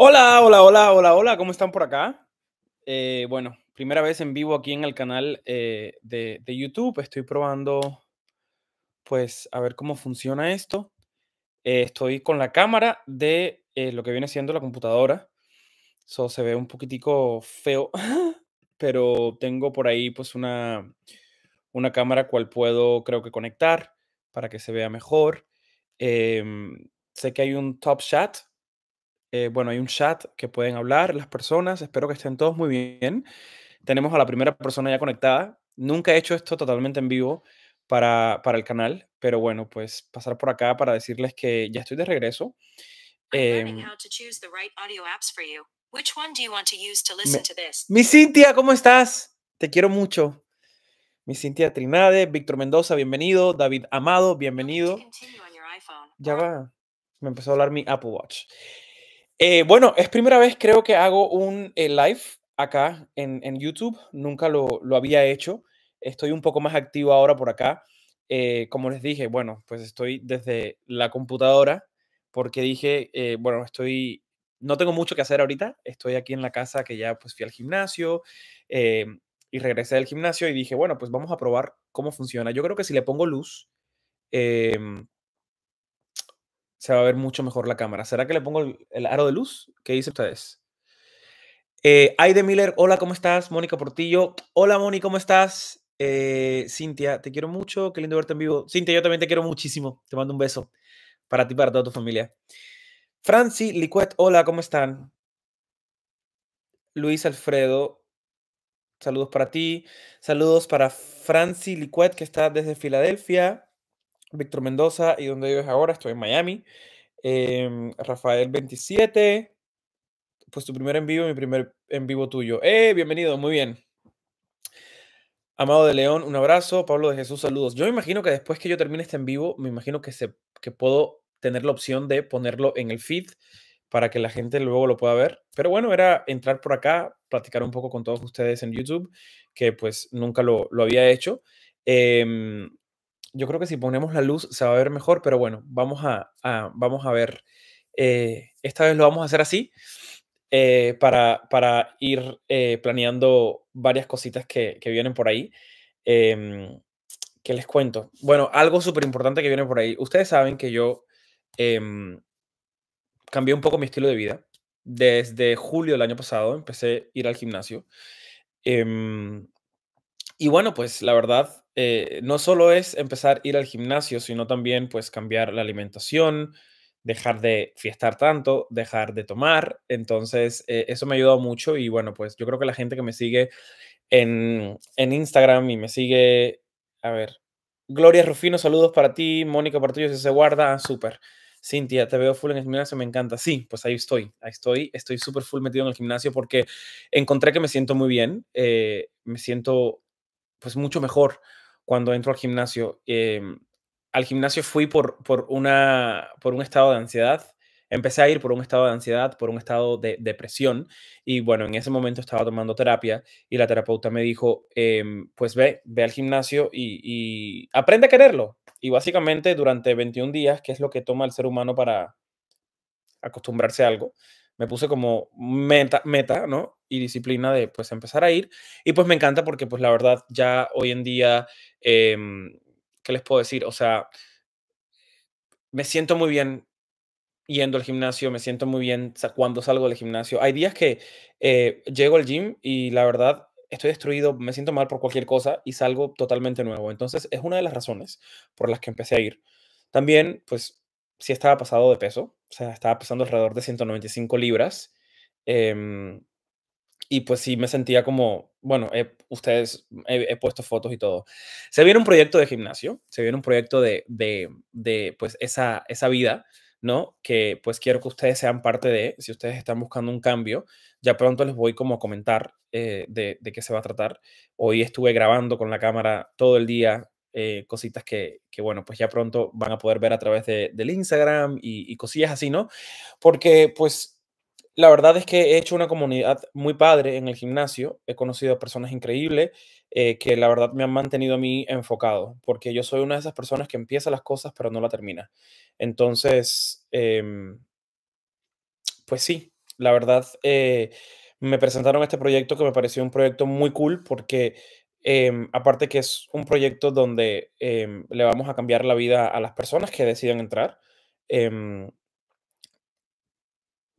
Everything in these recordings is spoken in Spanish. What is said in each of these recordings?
Hola, hola, hola, hola, hola, ¿cómo están por acá? Eh, bueno, primera vez en vivo aquí en el canal eh, de, YouTube. Estoy probando, pues, a ver cómo funciona esto. Eh, estoy con la cámara de lo que viene siendo la computadora. Eso se ve un poquitico feo, pero tengo por ahí, pues, una, una cámara cual puedo, creo que, conectar para que se vea mejor. Em, sé que hay un Top Chat eh, bueno, hay un chat que pueden hablar las personas. Espero que estén todos muy bien. Tenemos a la primera persona ya conectada. Nunca he hecho esto totalmente en vivo para, para el canal, pero bueno, pues pasar por acá para decirles que ya estoy de regreso. Em mi Cintia, ¿cómo estás? Te quiero mucho. Mi Cintia Trinade, Víctor Mendoza, bienvenido. David Amado, bienvenido. Ya va. Me empezó a hablar mi Apple Watch. Eh, bueno, es primera vez creo que hago un eh, live acá en, YouTube. Nunca lo, había hecho. Estoy un poco más activo ahora por acá. Eh, como les dije, bueno, pues estoy desde la computadora porque dije, bueno, estoy, no tengo mucho que hacer ahorita. Estoy aquí en la casa que ya pues fui al gimnasio y regresé del gimnasio y dije, bueno, pues vamos a probar cómo funciona. Yo creo que si le pongo luz, em, se va a ver mucho mejor la cámara. ¿Será que le pongo el, aro de luz? ¿Qué dicen ustedes? Eh, Aide Miller, hola, ¿cómo estás? Mónica Portillo, hola Moni, ¿cómo estás? Eh, Cintia, te quiero mucho, qué lindo verte en vivo. Cintia, yo también te quiero muchísimo, te mando un beso para ti, para toda tu familia. Franci Licuet, hola, ¿cómo están? Luis Alfredo, saludos para ti, saludos para Franci Licuet, que está desde Filadelfia. Víctor Mendoza y dónde vives ahora, estoy en Miami. Em, Rafael 27, pues tu primer en vivo, mi primer en vivo tuyo. Eh, bienvenido, muy bien. Amado de León, un abrazo. Pablo de Jesús, saludos. Yo me imagino que después que yo termine este en vivo, me imagino que, se, que puedo tener la opción de ponerlo en el feed para que la gente luego lo pueda ver. Pero bueno, era entrar por acá, platicar un poco con todos ustedes en YouTube, que pues nunca lo, lo había hecho. Eh, yo creo que si ponemos la luz se va a ver mejor, pero bueno, vamos a, vamos a ver. Eh, esta vez lo vamos a hacer así eh, para, para, ir eh, planeando varias cositas que, que vienen por ahí. Em, ¿Qué les cuento? Bueno, algo súper importante que viene por ahí. Ustedes saben que yo em, cambié un poco mi estilo de vida. Desde julio del año pasado empecé a ir al gimnasio. Em, y bueno, pues la verdad eh, no solo es empezar a ir al gimnasio, sino también pues cambiar la alimentación, dejar de fiestar tanto, dejar de tomar. Entonces, eh, eso me ha ayudado mucho y bueno, pues yo creo que la gente que me sigue en, Instagram y me sigue, a ver, Gloria Rufino, saludos para ti, Mónica Portillo, si se guarda, ah, súper. Cintia, te veo full en el gimnasio, me encanta. Sí, pues ahí estoy, ahí estoy, estoy súper full metido en el gimnasio porque encontré que me siento muy bien, eh, me siento pues mucho mejor, cuando entro al gimnasio. Em, al gimnasio fui por, por, una, por un estado de ansiedad. Empecé a ir por un estado de ansiedad, por un estado de depresión. Y bueno, en ese momento estaba tomando terapia y la terapeuta me dijo, em, pues ve, ve al gimnasio y, y aprende a quererlo. Y básicamente durante 21 días, que es lo que toma el ser humano para acostumbrarse a algo, me puse como meta, meta, ¿no? Y disciplina de, pues, empezar a ir. Y pues me encanta porque, pues, la verdad, ya hoy en día, em, ¿qué les puedo decir? O sea, me siento muy bien yendo al gimnasio, me siento muy bien cuando salgo del gimnasio. Hay días que eh, llego al gym y la verdad estoy destruido, me siento mal por cualquier cosa y salgo totalmente nuevo. Entonces es una de las razones por las que empecé a ir. También, pues, si estaba pasado de peso, o sea, estaba pesando alrededor de 195 libras. Em, y pues sí me sentía como, bueno, ustedes he, puesto fotos y todo. Se viene un proyecto de gimnasio, se viene un proyecto de, de, pues esa, esa vida, ¿no? Que pues quiero que ustedes sean parte de, si ustedes están buscando un cambio, ya pronto les voy como a comentar eh, de, de qué se va a tratar. Hoy estuve grabando con la cámara todo el día, eh, cositas que, bueno, pues ya pronto van a poder ver a través de, del Instagram y, cosillas así, ¿no? Porque pues la verdad es que he hecho una comunidad muy padre en el gimnasio. He conocido a personas increíbles eh, que la verdad me han mantenido a mí enfocado, porque yo soy una de esas personas que empieza las cosas pero no la termina. Entonces, em, pues sí, la verdad eh, me presentaron este proyecto que me pareció un proyecto muy cool porque Em, aparte que es un proyecto donde em, le vamos a cambiar la vida a las personas que decidan entrar. Em,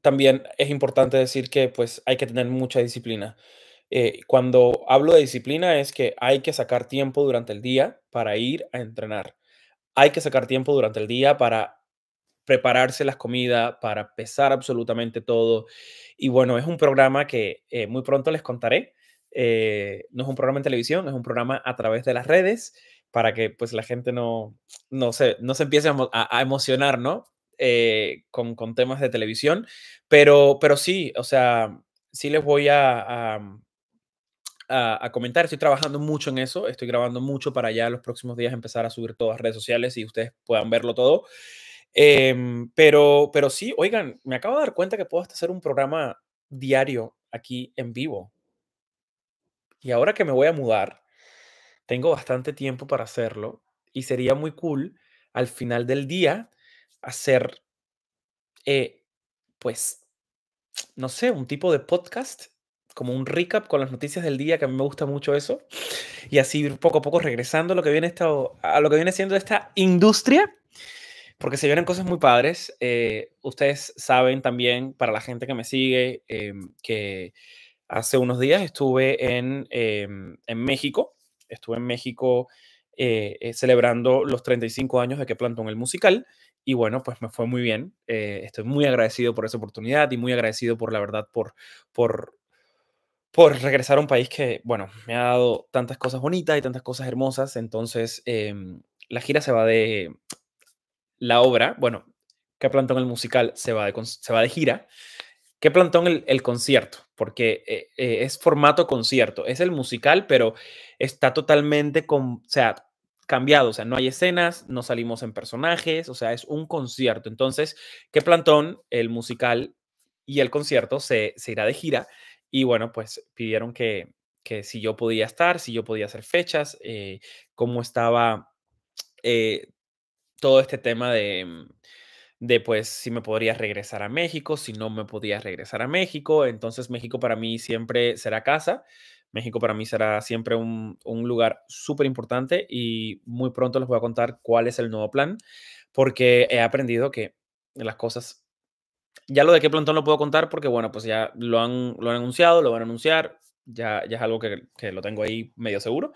también es importante decir que pues hay que tener mucha disciplina. Eh, cuando hablo de disciplina es que hay que sacar tiempo durante el día para ir a entrenar. Hay que sacar tiempo durante el día para prepararse las comidas, para pesar absolutamente todo. Y bueno, es un programa que eh, muy pronto les contaré eh, no es un programa en televisión, es un programa a través de las redes para que pues la gente no, no, se, no se empiece a, emocionar, eh, con, temas de televisión, pero, pero sí, o sea, sí les voy a, a comentar. Estoy trabajando mucho en eso, estoy grabando mucho para ya los próximos días empezar a subir todas las redes sociales y ustedes puedan verlo todo. Em, pero, pero sí, oigan, me acabo de dar cuenta que puedo hacer un programa diario aquí en vivo. Y ahora que me voy a mudar, tengo bastante tiempo para hacerlo y sería muy cool al final del día hacer, eh, pues, no sé, un tipo de podcast, como un recap con las noticias del día, que a mí me gusta mucho eso, y así ir poco a poco regresando a lo que viene, estado a lo que viene siendo esta industria, porque se vienen cosas muy padres. Eh, ustedes saben también, para la gente que me sigue, em, que Hace unos días estuve en, em, México, estuve en México eh, eh, celebrando los 35 años de que plantó en el musical y bueno, pues me fue muy bien. Eh, estoy muy agradecido por esa oportunidad y muy agradecido por la verdad, por, por, por regresar a un país que, bueno, me ha dado tantas cosas bonitas y tantas cosas hermosas. Entonces, em, la gira se va de la obra, bueno, que plantó en el musical se va se va de gira qué plantón el, concierto, porque eh, eh, es formato concierto, es el musical, pero está totalmente con, o sea, cambiado, o sea, no hay escenas, no salimos en personajes, o sea, es un concierto. Entonces, qué plantón el musical y el concierto se, irá de gira y bueno, pues pidieron que, que si yo podía estar, si yo podía hacer fechas, eh, cómo estaba todo este tema de de pues si me podría regresar a México, si no me podía regresar a México. Entonces México para mí siempre será casa. México para mí será siempre un, lugar súper importante y muy pronto les voy a contar cuál es el nuevo plan, porque he aprendido que las cosas... Ya lo de qué plantón lo puedo contar porque, bueno, pues ya lo han, lo anunciado, lo van a anunciar, ya, ya es algo que, lo tengo ahí medio seguro.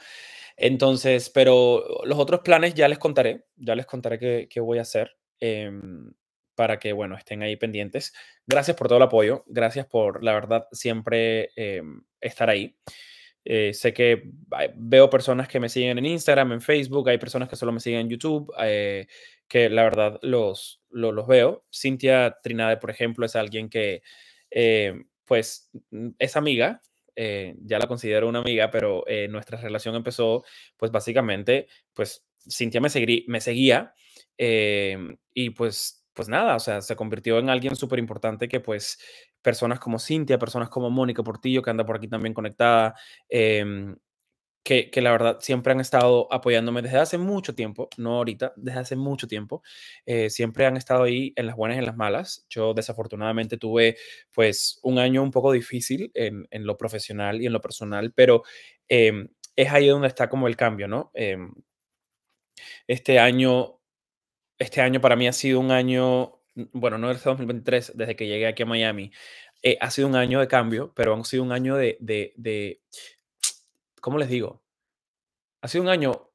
Entonces, pero los otros planes ya les contaré, ya les contaré qué voy a hacer Em, para que, bueno, estén ahí pendientes. Gracias por todo el apoyo, gracias por, la verdad, siempre em, estar ahí. Eh, sé que veo personas que me siguen en Instagram, en Facebook, hay personas que solo me siguen en YouTube, eh, que la verdad los, los, veo. Cintia Trinade, por ejemplo, es alguien que, eh, pues, mm, es amiga, ya la considero una amiga, pero nuestra relación empezó, pues, básicamente, pues, Cintia me seguía Em, y pues, pues nada, o sea, se convirtió en alguien súper importante que pues personas como Cintia, personas como Mónica Portillo, que anda por aquí también conectada, em, que, que, la verdad siempre han estado apoyándome desde hace mucho tiempo, no ahorita, desde hace mucho tiempo, eh, siempre han estado ahí en las buenas y en las malas. Yo desafortunadamente tuve pues un año un poco difícil en, en lo profesional y en lo personal, pero em, es ahí donde está como el cambio, ¿no? este año este año para mí ha sido un año, bueno, no el este 2023, desde que llegué aquí a Miami, eh, ha sido un año de cambio, pero ha sido un año de, de, ¿cómo les digo? Ha sido un año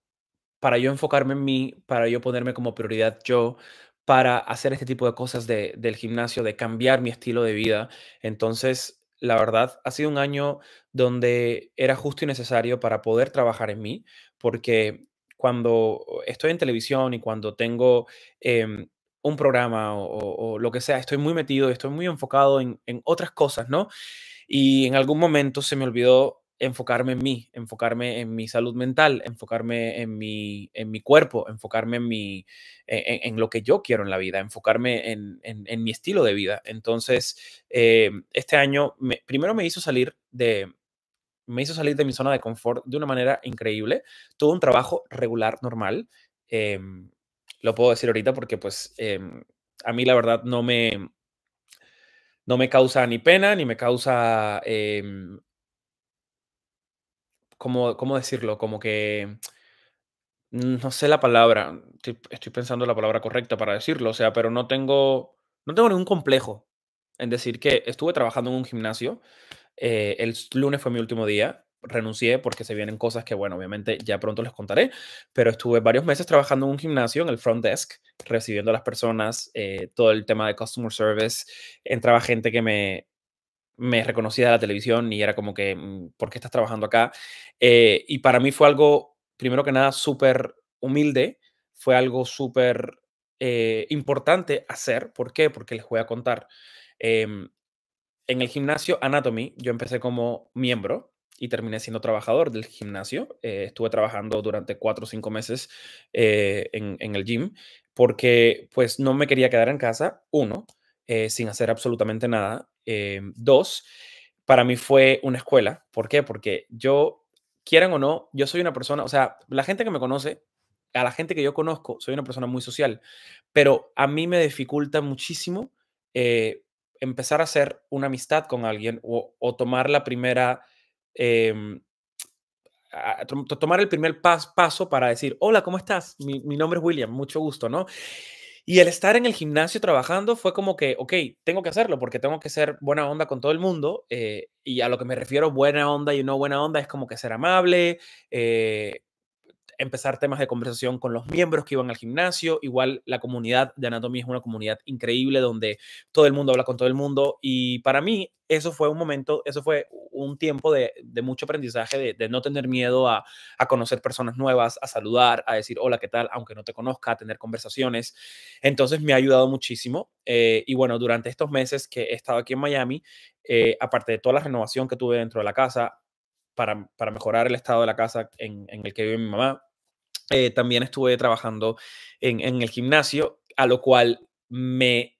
para yo enfocarme en mí, para yo ponerme como prioridad yo, para hacer este tipo de cosas de, del gimnasio, de cambiar mi estilo de vida. Entonces, la verdad, ha sido un año donde era justo y necesario para poder trabajar en mí, porque cuando estoy en televisión y cuando tengo em, un programa o, lo que sea, estoy muy metido, estoy muy enfocado en, otras cosas, ¿no? Y en algún momento se me olvidó enfocarme en mí, enfocarme en mi salud mental, enfocarme en mi, en mi cuerpo, enfocarme en, mi, e, en, lo que yo quiero en la vida, enfocarme en, en mi estilo de vida. Entonces, em, este año primero me hizo salir de, me hizo salir de mi zona de confort de una manera increíble. Tuve un trabajo regular, normal. Em, lo puedo decir ahorita porque pues em, a mí la verdad no me, no me causa ni pena ni me causa, em, ¿cómo, decirlo? Como que no sé la palabra, estoy, estoy, pensando la palabra correcta para decirlo, o sea, pero no tengo, no tengo ningún complejo en decir que estuve trabajando en un gimnasio eh, el lunes fue mi último día, renuncié porque se vienen cosas que, bueno, obviamente ya pronto les contaré, pero estuve varios meses trabajando en un gimnasio, en el front desk, recibiendo a las personas, eh, todo el tema de customer service, entraba gente que me, me reconocía de la televisión y era como que, mm, ¿por qué estás trabajando acá? Eh, y para mí fue algo, primero que nada, súper humilde, fue algo súper importante hacer. ¿Por qué? Porque les voy a contar. Em, en el gimnasio Anatomy, yo empecé como miembro y terminé siendo trabajador del gimnasio. Eh, estuve trabajando durante cuatro o cinco meses eh, en, el gym porque pues no me quería quedar en casa, uno, eh, sin hacer absolutamente nada. dos, para mí fue una escuela. ¿Por qué? Porque yo, quieran o no, yo soy una persona, o sea, la gente que me conoce, a la gente que yo conozco, soy una persona muy social, pero a mí me dificulta muchísimo empezar a hacer una amistad con alguien o, tomar la primera, em, tomar el primer paso para decir, hola, ¿cómo estás? Mi, nombre es William, mucho gusto, ¿no? Y el estar en el gimnasio trabajando fue como que, ok, tengo que hacerlo porque tengo que ser buena onda con todo el mundo. Eh, y a lo que me refiero, buena onda y no buena onda, es como que ser amable, eh, empezar temas de conversación con los miembros que iban al gimnasio. Igual la comunidad de Anatomy es una comunidad increíble donde todo el mundo habla con todo el mundo y para mí eso fue un momento, eso fue un tiempo de, mucho aprendizaje, de, no tener miedo a, conocer personas nuevas, a saludar, a decir hola, ¿qué tal? Aunque no te conozca, a tener conversaciones. Entonces me ha ayudado muchísimo. Eh, y bueno, durante estos meses que he estado aquí en Miami, eh, aparte de toda la renovación que tuve dentro de la casa, para, mejorar el estado de la casa en el que vive mi mamá, eh, también estuve trabajando en, el gimnasio, a lo cual me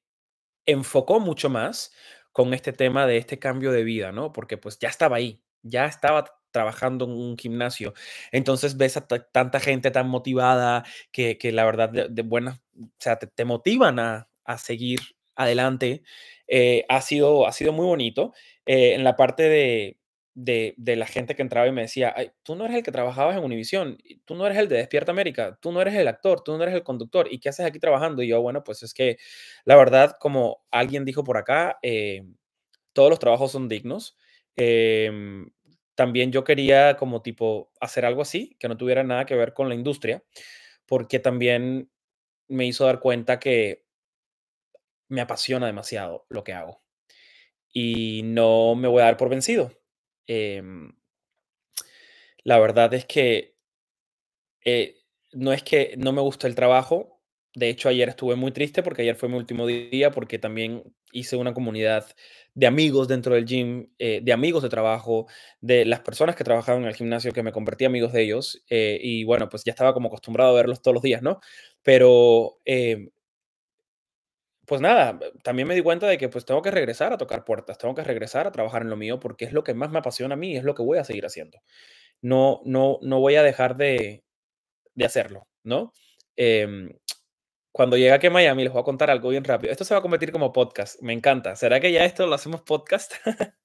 enfocó mucho más con este tema de este cambio de vida, ¿no? Porque pues ya estaba ahí, ya estaba trabajando en un gimnasio. Entonces ves a tanta gente tan motivada que, la verdad de, te, motivan a, seguir adelante. Eh, ha, sido, ha sido muy bonito. Eh, en la parte de, de, la gente que entraba y me decía, tú no eres el que trabajabas en Univisión, tú no eres el de Despierta América, tú no eres el actor, tú no eres el conductor, ¿y qué haces aquí trabajando? Y yo, bueno, pues es que la verdad, como alguien dijo por acá, eh, todos los trabajos son dignos. Em, también yo quería como tipo hacer algo así, que no tuviera nada que ver con la industria, porque también me hizo dar cuenta que me apasiona demasiado lo que hago. Y no me voy a dar por vencido Em, la verdad es que eh, no es que no me gusta el trabajo. De hecho, ayer estuve muy triste porque ayer fue mi último día porque también hice una comunidad de amigos dentro del gym, eh, de amigos de trabajo, de las personas que trabajaban en el gimnasio, que me convertí amigos de ellos. Eh, y bueno, pues ya estaba como acostumbrado a verlos todos los días, ¿no? Pero em, pues nada, también me di cuenta de que pues tengo que regresar a tocar puertas, tengo que regresar a trabajar en lo mío porque es lo que más me apasiona a mí, y es lo que voy a seguir haciendo. No, no, no voy a dejar de, hacerlo, ¿no? Em, cuando llegue aquí a Miami les voy a contar algo bien rápido. Esto se va a convertir como podcast, me encanta. ¿Será que ya esto lo hacemos podcast?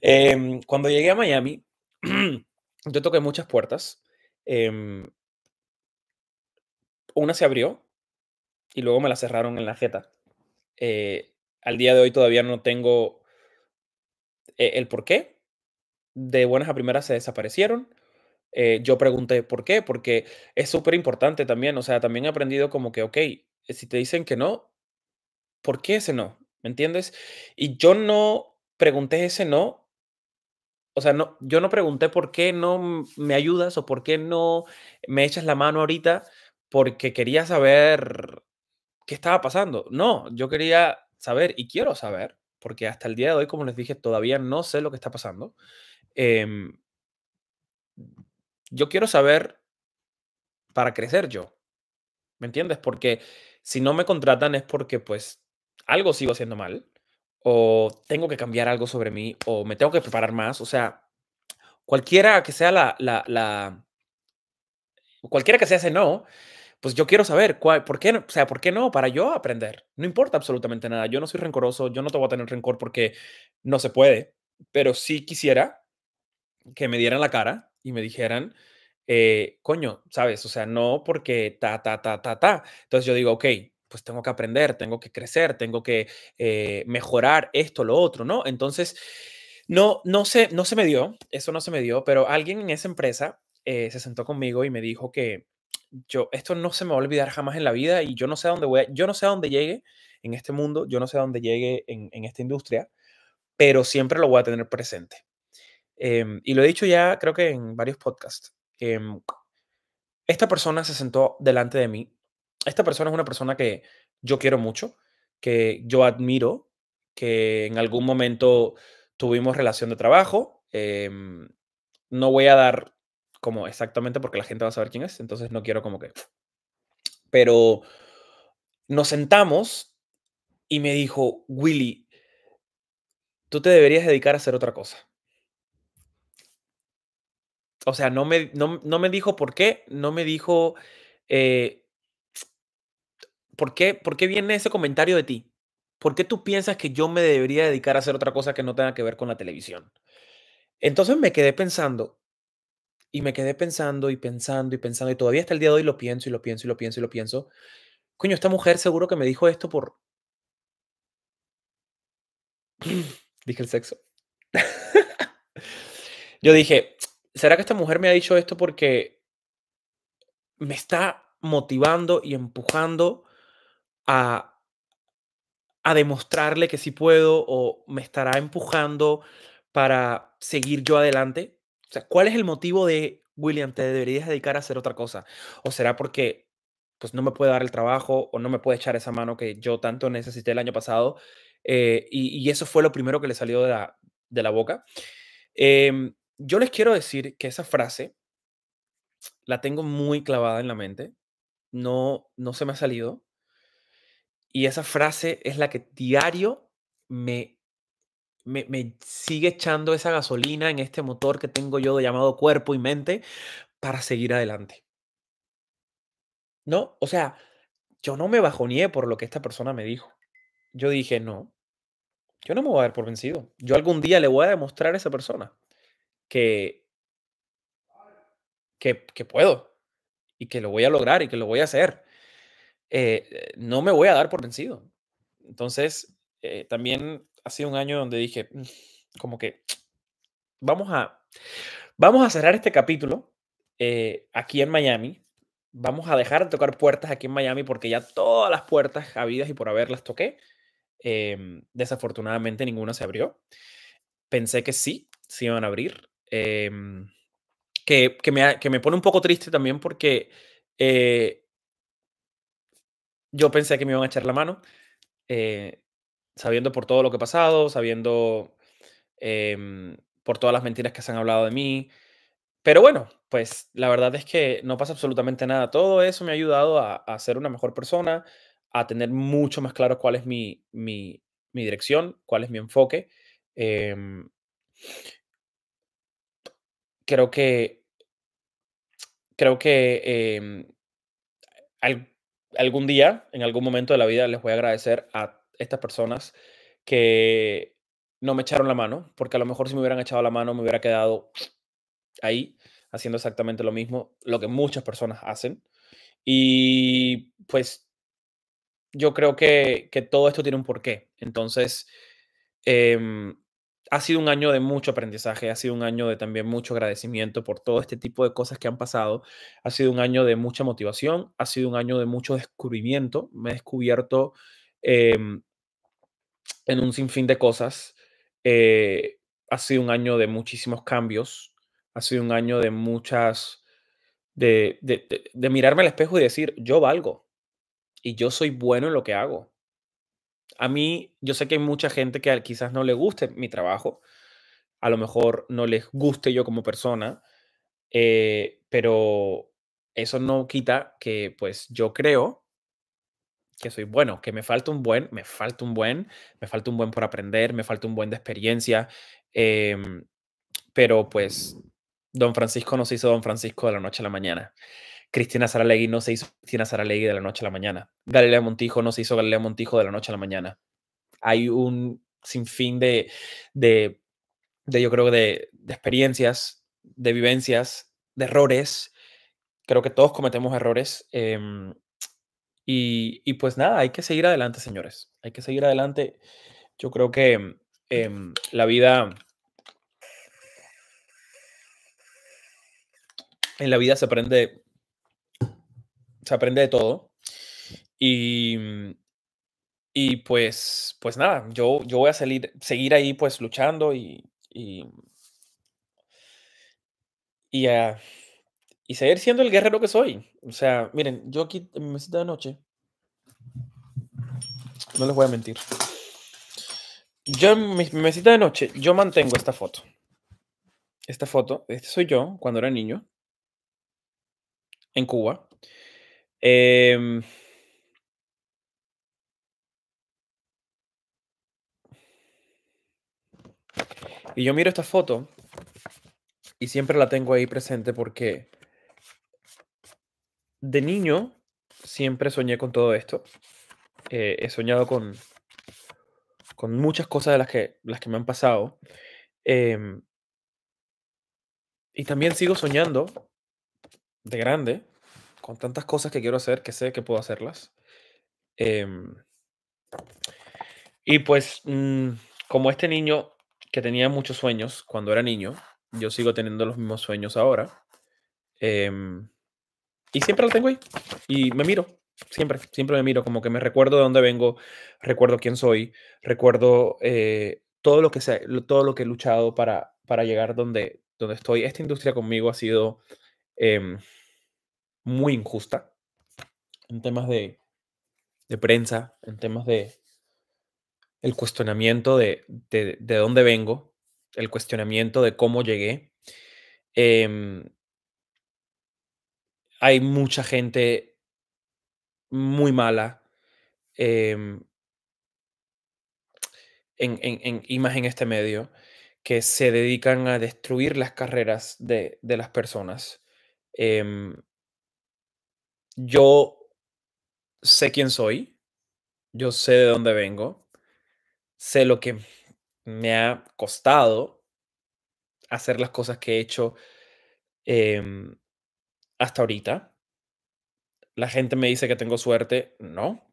Em, cuando llegué a Miami, yo toqué muchas puertas. Em, una se abrió, y luego me la cerraron en la jeta. Eh, al día de hoy todavía no tengo e-, el por qué. De buenas a primeras se desaparecieron. Eh, yo pregunté por qué, porque es súper importante también. O sea, también he aprendido como que, ok, si te dicen que no, ¿por qué ese no? ¿Me entiendes? Y yo no pregunté ese no. O sea, no, yo no pregunté por qué no me ayudas o por qué no me echas la mano ahorita, porque quería saber qué estaba pasando. No, yo quería saber y quiero saber, porque hasta el día de hoy, como les dije, todavía no sé lo que está pasando. Em, yo quiero saber para crecer yo. ¿Me entiendes? Porque si no me contratan es porque pues algo sigo haciendo mal o tengo que cambiar algo sobre mí o me tengo que preparar más. O sea, cualquiera que sea la, la cualquiera que sea ese no, pues yo quiero saber cuál, por qué, o sea, por qué no, para yo aprender. No importa absolutamente nada. Yo no soy rencoroso, yo no te voy a tener rencor porque no se puede, pero sí quisiera que me dieran la cara y me dijeran, eh, coño, ¿sabes? O sea, no porque ta, ta, ta, ta, ta. Entonces yo digo, ok, pues tengo que aprender, tengo que crecer, tengo que eh, mejorar esto, lo otro, ¿no? Entonces, no, no, se, no se me dio, eso no se me dio, pero alguien en esa empresa eh, se sentó conmigo y me dijo que, yo, esto no se me va a olvidar jamás en la vida y yo no sé a dónde voy, yo no sé a dónde llegue en este mundo, yo no sé a dónde llegue en, esta industria, pero siempre lo voy a tener presente. Em, y lo he dicho ya, creo que en varios podcasts. Em, esta persona se sentó delante de mí. Esta persona es una persona que yo quiero mucho, que yo admiro, que en algún momento tuvimos relación de trabajo. Em, no voy a dar como exactamente porque la gente va a saber quién es, entonces no quiero como que... Pero nos sentamos y me dijo, Willy, tú te deberías dedicar a hacer otra cosa. O sea, no me, me dijo por qué, no me dijo eh, ¿por, qué, por qué viene ese comentario de ti. ¿Por qué tú piensas que yo me debería dedicar a hacer otra cosa que no tenga que ver con la televisión? Entonces me quedé pensando, y me quedé pensando y pensando y pensando, y todavía hasta el día de hoy lo pienso y lo pienso y lo pienso y lo pienso. Coño, esta mujer seguro que me dijo esto por... dije el sexo. Yo dije, ¿será que esta mujer me ha dicho esto porque me está motivando y empujando a, a demostrarle que sí puedo o me estará empujando para seguir yo adelante? O sea, ¿cuál es el motivo de, William, te deberías dedicar a hacer otra cosa? ¿O será porque pues no me puede dar el trabajo o no me puede echar esa mano que yo tanto necesité el año pasado? Eh, y, y, eso fue lo primero que le salió de la, boca. Em, yo les quiero decir que esa frase la tengo muy clavada en la mente. No, no se me ha salido. Y esa frase es la que diario me me, sigue echando esa gasolina en este motor que tengo yo llamado cuerpo y mente para seguir adelante. ¿No? O sea, yo no me bajoneé por lo que esta persona me dijo. Yo dije, no, yo no me voy a dar por vencido. Yo algún día le voy a demostrar a esa persona que, que, puedo y que lo voy a lograr y que lo voy a hacer. Eh, no me voy a dar por vencido. Entonces, eh, también ha un año donde dije, mm, como que vamos a, vamos a cerrar este capítulo eh, aquí en Miami. Vamos a dejar de tocar puertas aquí en Miami porque ya todas las puertas habidas y por haberlas toqué. Em, desafortunadamente ninguna se abrió. Pensé que sí, se iban a abrir. Em, que, me, pone un poco triste también porque eh, yo pensé que me iban a echar la mano. Eh, sabiendo por todo lo que ha pasado, sabiendo em, por todas las mentiras que se han hablado de mí. Pero bueno, pues la verdad es que no pasa absolutamente nada. Todo eso me ha ayudado a, ser una mejor persona, a tener mucho más claro cuál es mi, dirección, cuál es mi enfoque. Em, creo que creo que em, algún día, en algún momento de la vida, les voy a agradecer a estas personas que no me echaron la mano, porque a lo mejor si me hubieran echado la mano me hubiera quedado ahí haciendo exactamente lo mismo, lo que muchas personas hacen. Y pues yo creo que, todo esto tiene un porqué. Entonces, em, ha sido un año de mucho aprendizaje, ha sido un año de también mucho agradecimiento por todo este tipo de cosas que han pasado, ha sido un año de mucha motivación, ha sido un año de mucho descubrimiento, me he descubierto em, en un sinfín de cosas. Eh, ha sido un año de muchísimos cambios, ha sido un año de muchas, de, mirarme al espejo y decir, yo valgo y yo soy bueno en lo que hago. A mí, yo sé que hay mucha gente que quizás no le guste mi trabajo, a lo mejor no les guste yo como persona, eh, pero eso no quita que pues yo creo que soy bueno, que me falta un buen, me falta un buen, me falta un buen por aprender, me falta un buen de experiencia, em, pero pues don Francisco no se hizo don Francisco de la noche a la mañana. Cristina Saralegui no se hizo Cristina Saralegui de la noche a la mañana. Galilea Montijo no se hizo Galilea Montijo de la noche a la mañana. Hay un sinfín de, de, de yo creo, de, de experiencias, de vivencias, de errores. Creo que todos cometemos errores. Eh, y, pues nada, hay que seguir adelante, señores. Hay que seguir adelante. Yo creo que em, em, la vida... En la vida se aprende, se aprende de todo. Y, mm, y pues, pues nada, yo, yo voy a salir, seguir ahí pues luchando y, y, mm, y seguir siendo el guerrero que soy. O sea, miren, yo aquí en mi mesita de noche, no les voy a mentir. Yo en mi mesita de noche, yo mantengo esta foto. Esta foto, este soy yo cuando era niño, en Cuba. Em, y yo miro esta foto y siempre la tengo ahí presente porque de niño siempre soñé con todo esto. Eh, he soñado con, con muchas cosas de las que, las que me han pasado. Em, y también sigo soñando de grande con tantas cosas que quiero hacer que sé que puedo hacerlas. Em, y pues, mm, como este niño que tenía muchos sueños cuando era niño, yo sigo teniendo los mismos sueños ahora. Eh, y siempre lo tengo ahí. Y me miro, siempre, siempre me miro, como que me recuerdo de dónde vengo, recuerdo quién soy, recuerdo eh, todo, lo que todo lo que he luchado para, para llegar donde, donde estoy. Esta industria conmigo ha sido em, muy injusta en temas de, de prensa, en temas de el cuestionamiento de, de, de dónde vengo, el cuestionamiento de cómo llegué. Eh, hay mucha gente muy mala. Em, en, en, en, y más en este medio, que se dedican a destruir las carreras de, de las personas. Em, yo sé quién soy, yo sé de dónde vengo, sé lo que me ha costado hacer las cosas que he hecho em, hasta ahorita. La gente me dice que tengo suerte. No,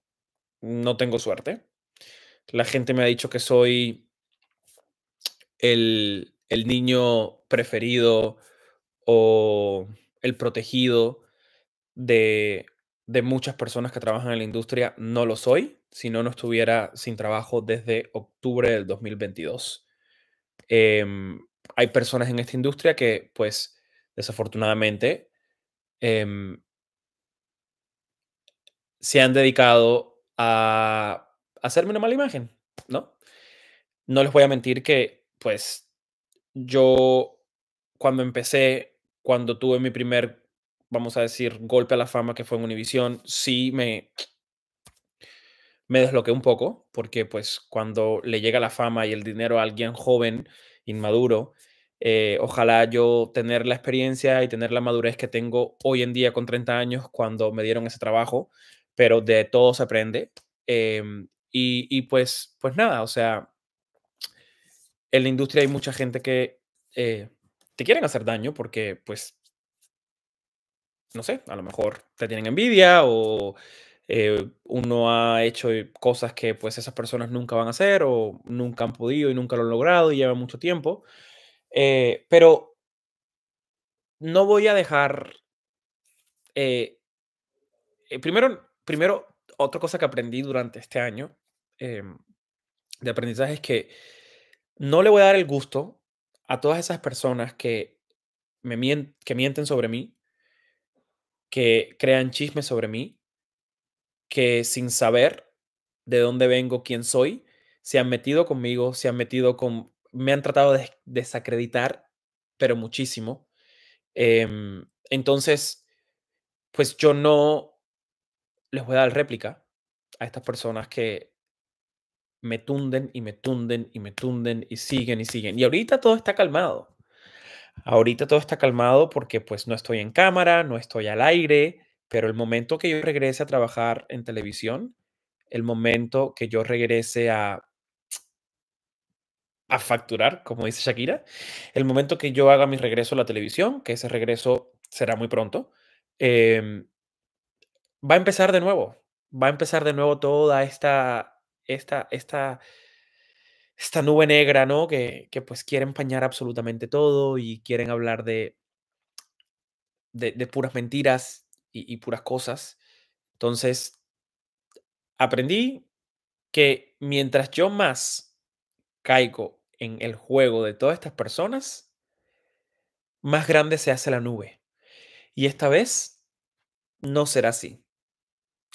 no tengo suerte. La gente me ha dicho que soy el, el niño preferido o el protegido de, de muchas personas que trabajan en la industria. No lo soy, si no, no estuviera sin trabajo desde octubre del 2022. Em, hay personas en esta industria que, pues, desafortunadamente, Em, se han dedicado a hacerme una mala imagen, ¿no? No les voy a mentir que, pues, yo cuando empecé, cuando tuve mi primer, vamos a decir, golpe a la fama que fue en Univision, sí me me desbloqueé un poco, porque pues cuando le llega la fama y el dinero a alguien joven, inmaduro, eh, ojalá yo tener la experiencia y tener la madurez que tengo hoy en día con 30 años cuando me dieron ese trabajo, pero de todo se aprende. Em, y, pues, pues nada, o sea, en la industria hay mucha gente que eh, te quieren hacer daño porque, pues, no sé, a lo mejor te tienen envidia o eh, uno ha hecho cosas que, pues, esas personas nunca van a hacer o nunca han podido y nunca lo han logrado y lleva mucho tiempo. Eh, pero no voy a dejar... Eh, eh, primero, primero, otra cosa que aprendí durante este año em, de aprendizaje es que no le voy a dar el gusto a todas esas personas que, me que mienten sobre mí, que crean chismes sobre mí, que sin saber de dónde vengo, quién soy, se han metido conmigo, se han metido con me han tratado de desacreditar, pero muchísimo. Em, entonces, pues yo no les voy a dar réplica a estas personas que me tunden y me tunden y me tunden y siguen y siguen. Y ahorita todo está calmado. Ahorita todo está calmado porque pues no estoy en cámara, no estoy al aire, pero el momento que yo regrese a trabajar en televisión, el momento que yo regrese a a facturar, como dice Shakira, el momento que yo haga mi regreso a la televisión, que ese regreso será muy pronto, em, va a empezar de nuevo, va a empezar de nuevo toda esta, esta, esta, esta nube negra, ¿no? Que, pues quiere empañar absolutamente todo y quieren hablar de, de, puras mentiras y, y puras cosas. Entonces, aprendí que mientras yo más caigo en el juego de todas estas personas, más grande se hace la nube. Y esta vez no será así.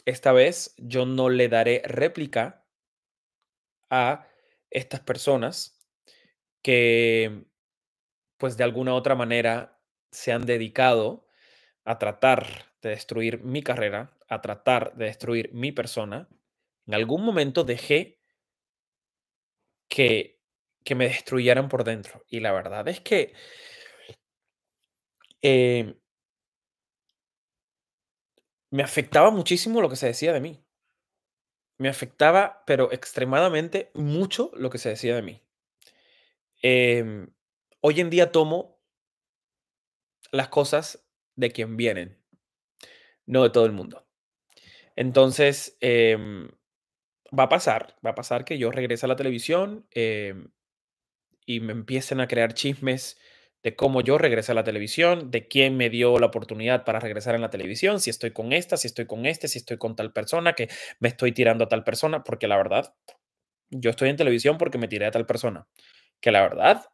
Esta vez yo no le daré réplica a estas personas que pues de alguna u otra manera se han dedicado a tratar de destruir mi carrera, a tratar de destruir mi persona. En algún momento dejé que que me destruyeran por dentro. Y la verdad es que em, me afectaba muchísimo lo que se decía de mí. Me afectaba, pero extremadamente mucho lo que se decía de mí. Em, hoy en día tomo las cosas de quien vienen, no de todo el mundo. Entonces, em, va a pasar, va a pasar que yo regrese a la televisión, y me empiecen a crear chismes de cómo yo regresé a la televisión, de quién me dio la oportunidad para regresar en la televisión, si estoy con esta, si estoy con este, si estoy con tal persona, que me estoy tirando a tal persona, porque la verdad, yo estoy en televisión porque me tiré a tal persona, que la verdad,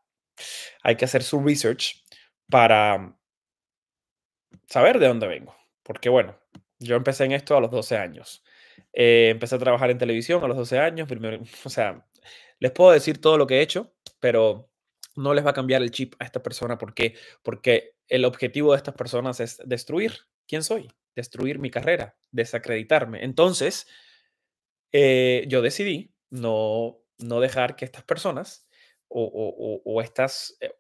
hay que hacer su research para saber de dónde vengo, porque bueno, yo empecé en esto a los 12 años. Eh, empecé a trabajar en televisión a los 12 años, primero, o sea, les puedo decir todo lo que he hecho, pero no les va a cambiar el chip a esta persona porque porque el objetivo de estas personas es destruir quién soy, destruir mi carrera, desacreditarme. Entonces, eh, yo decidí no, no dejar que estas personas o, o, o, estas... Eh,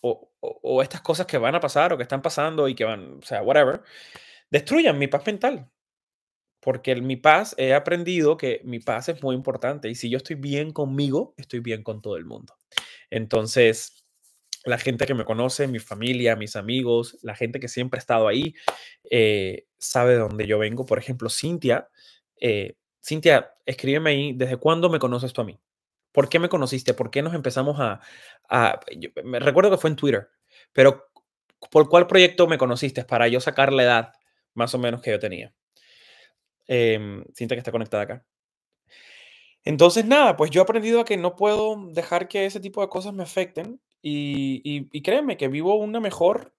o, estas cosas que van a pasar o que están pasando y que van, o sea, whatever, destruyan mi paz mental. Porque mi paz, he aprendido que mi paz es muy importante y si yo estoy bien conmigo, estoy bien con todo el mundo. Entonces, la gente que me conoce, mi familia, mis amigos, la gente que siempre ha estado ahí, eh, sabe de dónde yo vengo. Por ejemplo, Cintia, eh, Cintia, escríbeme ahí, ¿desde cuándo me conoces tú a mí? ¿Por qué me conociste? ¿Por qué nos empezamos a... me recuerdo que fue en Twitter, pero ¿por cuál proyecto me conociste para yo sacar la edad más o menos que yo tenía? Em, siente que está conectada acá. Entonces, nada, pues yo he aprendido a que no puedo dejar que ese tipo de cosas me afecten y, créeme que vivo una mejor,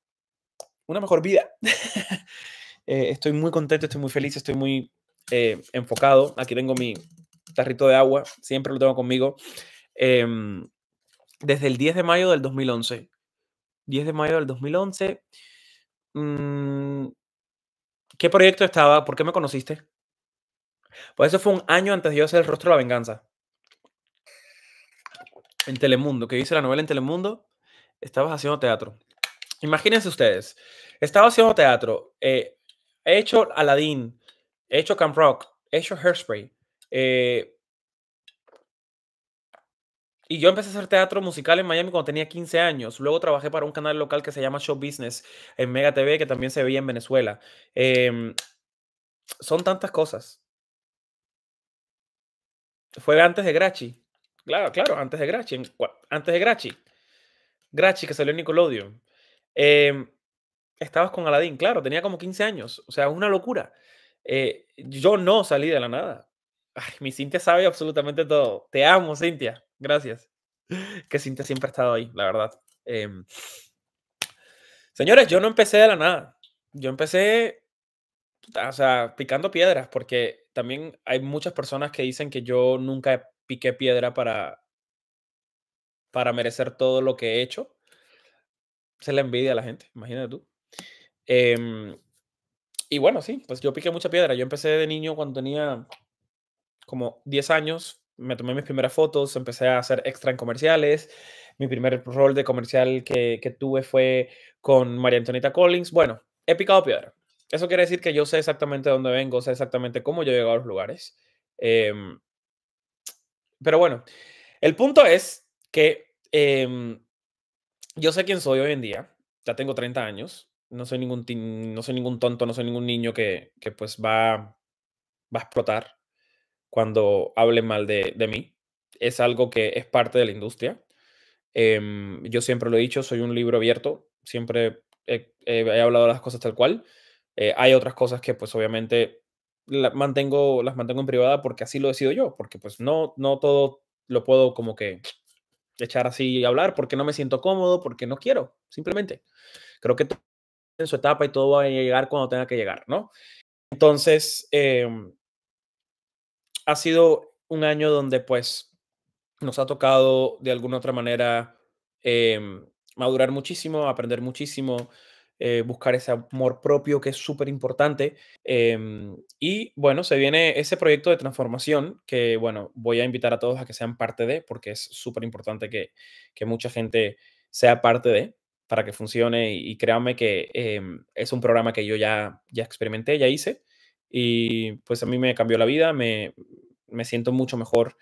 una mejor vida. Eh, estoy muy contento, estoy muy feliz, estoy muy eh, enfocado. Aquí tengo mi tarrito de agua, siempre lo tengo conmigo. Em, desde el 10 de mayo del 2011. 10 de mayo del 2011. Mm, ¿Qué proyecto estaba? ¿Por qué me conociste? Pues eso fue un año antes de yo hacer El Rostro de la Venganza. En Telemundo, que hice la novela en Telemundo, estabas haciendo teatro. Imagínense ustedes, estaba haciendo teatro, eh, he hecho Aladdin, he hecho Camp Rock, he hecho Hairspray. Eh, y yo empecé a hacer teatro musical en Miami cuando tenía 15 años. Luego trabajé para un canal local que se llama Show Business en Mega TV, que también se veía en Venezuela. Em, son tantas cosas. Fue antes de Grachi. Claro, claro, antes de Grachi. Antes de Grachi. Grachi, que salió en Nickelodeon. Em, estabas con Aladdin, claro, tenía como 15 años. O sea, una locura. Eh, yo no salí de la nada. Ay, mi Cintia sabe absolutamente todo. Te amo, Cintia. Gracias. Que Cintia siempre ha estado ahí, la verdad. Em, señores, yo no empecé de la nada. Yo empecé, o sea, picando piedras, porque también hay muchas personas que dicen que yo nunca piqué piedra para, para merecer todo lo que he hecho. Se le envidia a la gente, imagínate tú. Em, y bueno, sí, pues yo piqué mucha piedra. Yo empecé de niño cuando tenía como 10 años, me tomé mis primeras fotos, empecé a hacer extra en comerciales. Mi primer rol de comercial que, tuve fue con María antonita Collins. Bueno, he picado piedra. Eso quiere decir que yo sé exactamente dónde vengo, sé exactamente cómo yo llegado a los lugares. Em, pero bueno, el punto es que em, yo sé quién soy hoy en día. Ya tengo 30 años. No soy ningún, no soy ningún tonto, no soy ningún niño que, pues va, va a explotar cuando hable mal de, mí. Es algo que es parte de la industria. Em, yo siempre lo he dicho, soy un libro abierto. Siempre he, he, he hablado las cosas tal cual. Eh, hay otras cosas que pues obviamente la mantengo, las mantengo en privada porque así lo decido yo, porque pues no, no todo lo puedo como que echar así y hablar porque no me siento cómodo, porque no quiero, simplemente. Creo que todo en su etapa y todo va a llegar cuando tenga que llegar, ¿no? Entonces, em, ha sido un año donde pues nos ha tocado de alguna u otra manera em, madurar muchísimo, aprender muchísimo, eh, buscar ese amor propio que es súper importante. Em, y bueno, se viene ese proyecto de transformación que, bueno, voy a invitar a todos a que sean parte de, porque es súper importante que, mucha gente sea parte de para que funcione y, créanme que em, es un programa que yo ya, ya experimenté, ya hice y pues a mí me cambió la vida, me, siento mucho mejor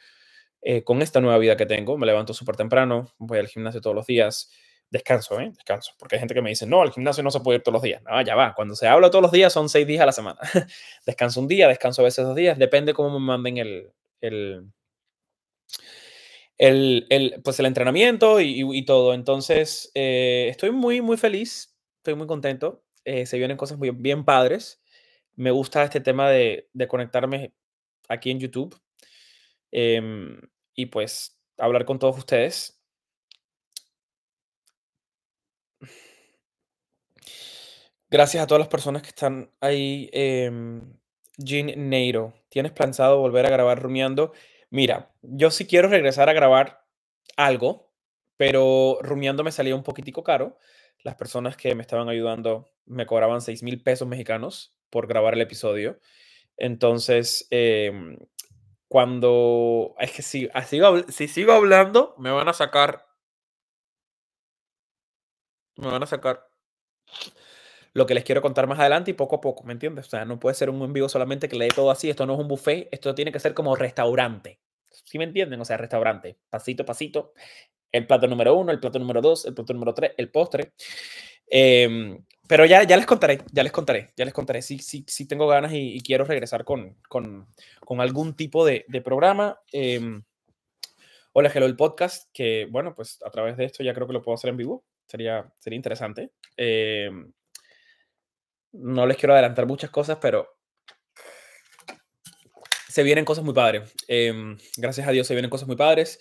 eh, con esta nueva vida que tengo, me levanto súper temprano, voy al gimnasio todos los días, descanso, ¿eh? Descanso. Porque hay gente que me dice, no, al gimnasio no se puede ir todos los días. No, ya va. Cuando se habla todos los días son seis días a la semana. descanso un día, descanso a veces dos días. Depende cómo me manden el, el, el, pues el entrenamiento y, todo. Entonces, eh, estoy muy, muy feliz. Estoy muy contento. Eh, se vienen cosas muy bien padres. Me gusta este tema de, conectarme aquí en YouTube. Em, y pues hablar con todos ustedes Gracias a todas las personas que están ahí. Jean em, Neiro, ¿tienes pensado volver a grabar rumiando? Mira, yo sí quiero regresar a grabar algo, pero rumiando me salía un poquitico caro. Las personas que me estaban ayudando me cobraban 6 mil pesos mexicanos por grabar el episodio. Entonces, em, cuando es que ah, si sigo hablando, me van a sacar. Me van a sacar lo que les quiero contar más adelante y poco a poco, ¿me entiendes? O sea, no puede ser un en vivo solamente que le dé todo así, esto no es un buffet, esto tiene que ser como restaurante. ¿Sí me entienden? O sea, restaurante, pasito a pasito, el plato número uno, el plato número dos, el plato número tres, el postre. Em, pero ya, ya les contaré, ya les contaré, ya les contaré si, sí, tengo ganas y, quiero regresar con, con, con algún tipo de, programa. Eh, hola, hello, el podcast, que bueno, pues a través de esto ya creo que lo puedo hacer en vivo. Sería, sería interesante. Em, no les quiero adelantar muchas cosas, pero se vienen cosas muy padres. Em, gracias a Dios se vienen cosas muy padres.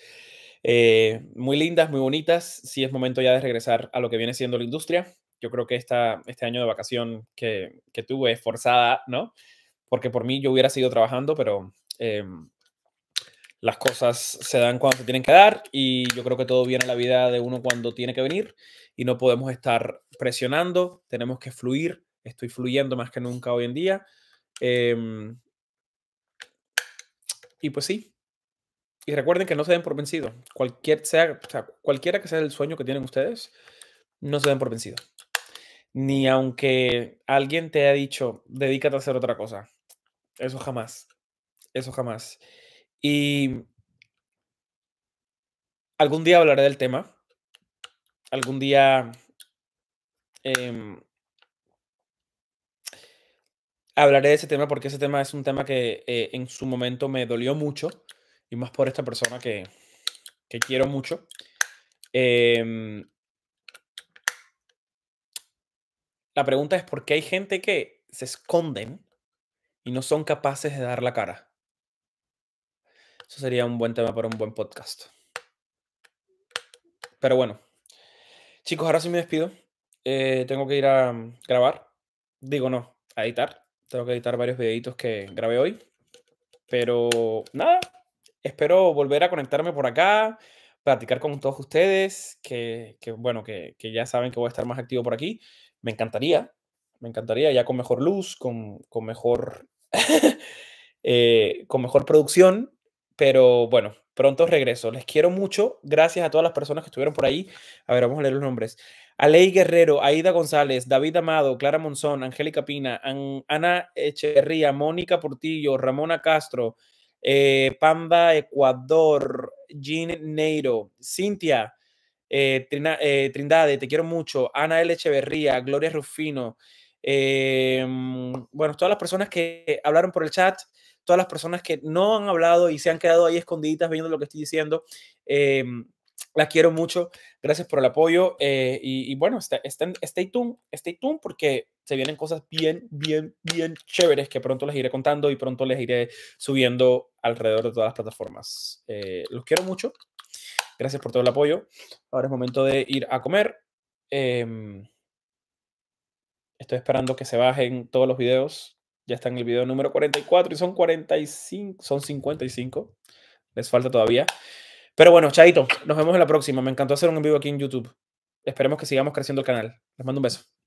Eh, muy lindas, muy bonitas. Sí es momento ya de regresar a lo que viene siendo la industria. Yo creo que esta, este año de vacación que, tuve es forzada, ¿no? Porque por mí yo hubiera seguido trabajando, pero em, las cosas se dan cuando se tienen que dar y yo creo que todo viene en la vida de uno cuando tiene que venir y no podemos estar presionando, tenemos que fluir, estoy fluyendo más que nunca hoy en día. Em, y pues sí. Y recuerden que no se den por vencido. Cualquier sea, cualquiera que sea el sueño que tienen ustedes, no se den por vencido. Ni aunque alguien te haya dicho, dedícate a hacer otra cosa. Eso jamás. Eso jamás. Y algún día hablaré del tema. Algún día em, hablaré de ese tema porque ese tema es un tema que eh, en su momento me dolió mucho y más por esta persona que, quiero mucho. Em, la pregunta es por qué hay gente que se esconden y no son capaces de dar la cara. Eso sería un buen tema para un buen podcast. Pero bueno, chicos, ahora sí me despido. Eh, tengo que ir a mm, grabar. Digo, no, a editar. Tengo que editar varios videitos que grabé hoy. Pero nada, espero volver a conectarme por acá, platicar con todos ustedes, que, bueno, que, ya saben que voy a estar más activo por aquí. Me encantaría, me encantaría ya con mejor luz, con, con mejor, eh, con mejor producción, pero bueno, Pronto regreso. Les quiero mucho. Gracias a todas las personas que estuvieron por ahí. A ver, vamos a leer los nombres. Aley Guerrero, Aida González, David Amado, Clara Monzón, Angélica Pina, Ana Echeverría, Mónica Portillo, Ramona Castro, eh, Panda Ecuador, Jean Neiro, Cintia eh, eh, Trindade, te quiero mucho, Ana L. Echeverría, Gloria Rufino, mm, bueno, todas las personas que hablaron por el chat, todas las personas que no han hablado y se han quedado ahí escondiditas viendo lo que estoy diciendo. Em, las quiero mucho. Gracias por el apoyo. Eh, y, bueno, stay, stay, tuned, stay porque se vienen cosas bien, bien, bien chéveres que pronto les iré contando y pronto les iré subiendo alrededor de todas las plataformas. Eh, los quiero mucho. Gracias por todo el apoyo. Ahora es momento de ir a comer. Em, estoy esperando que se bajen todos los videos ya está en el video número 44 y son 45, son 55. Les falta todavía. Pero bueno, Chaito, nos vemos en la próxima. Me encantó hacer un en vivo aquí en YouTube. Esperemos que sigamos creciendo el canal. Les mando un beso.